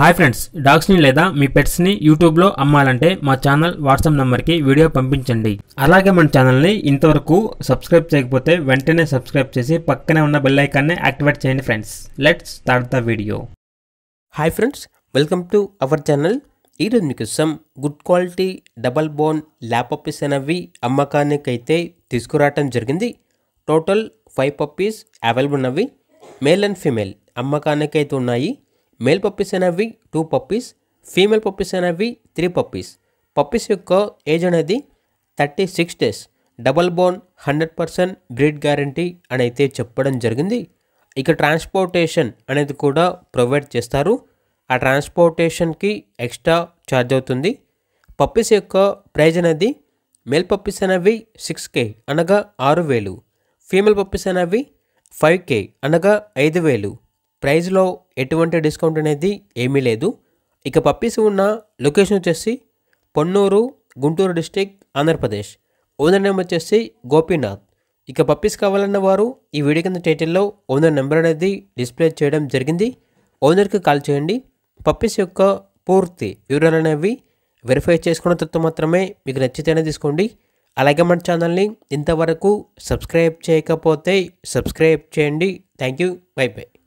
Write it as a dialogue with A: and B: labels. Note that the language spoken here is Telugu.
A: హాయ్ ఫ్రెండ్స్ డాగ్స్ని లేదా మీ పెట్స్ని యూట్యూబ్లో అమ్మాలంటే మా ఛానల్ వాట్సాప్ నెంబర్కి వీడియో పంపించండి అలాగే మన ఛానల్ని ఇంతవరకు సబ్స్క్రైబ్ చేయకపోతే వెంటనే సబ్స్క్రైబ్ చేసి పక్కనే ఉన్న బెల్ ఐకాన్ని యాక్టివేట్ చేయండి friends let's start the video
B: hi friends welcome to our channel ఈరోజు ఇస్తాం good quality double bone lab puppies అనేవి అమ్మకానికైతే తీసుకురావటం జరిగింది టోటల్ ఫైవ్ పప్పీస్ అవైలబుల్ ఉన్నవి మేల్ అండ్ ఫీమేల్ అమ్మకానికైతే ఉన్నాయి మేల్ పప్పీస్ అనేవి టూ పప్పీస్ ఫీమేల్ పప్పీస్ అనేవి త్రీ పప్పీస్ పప్పీస్ యొక్క ఏజ్ అనేది thirty six days double bone hundred percent breed guarantee అని అయితే చెప్పడం జరిగింది ఇక ట్రాన్స్పోర్టేషన్ అనేది కూడా ప్రొవైడ్ చేస్తారు ఆ ట్రాన్స్పోర్టేషన్కి ఎక్స్ట్రా ఛార్జ్ అవుతుంది పప్పీస్ యొక్క ప్రైజ్ అనేది మేల్ పప్పీస్ అనేవి సిక్స్ కే అనగా ఆరు వేలు ఫీమేల్ పప్పీస్ అనేవి ఫైవ్ కే అనగా ఐదు వేలు ప్రైజ్లో ఎటువంటి డిస్కౌంట్ అనేది ఏమీ లేదు ఇక పప్పీస్ ఉన్న లొకేషన్ వచ్చేసి Ponnuru Guntur district Andhra Pradesh owner number వచ్చేసి గోపీనాథ్ ఇక పప్పీస్ కావాలన్న వారు ఈ వీడియో కింద టైటిల్లో ఓనర్ నెంబర్ అనేది డిస్ప్లే చేయడం జరిగింది ఓనర్కి కాల్ చేయండి పప్పీస్ యొక్క పూర్తి వివరాలు అనేవి వెరిఫై చేసుకున్న తర్వాత మాత్రమే మీకు నచ్చితేనే తీసుకోండి అలాగే మన ఛానల్ని ఇంతవరకు సబ్స్క్రైబ్ చేయకపోతే సబ్స్క్రైబ్ చేయండి థ్యాంక్ యూ బై బై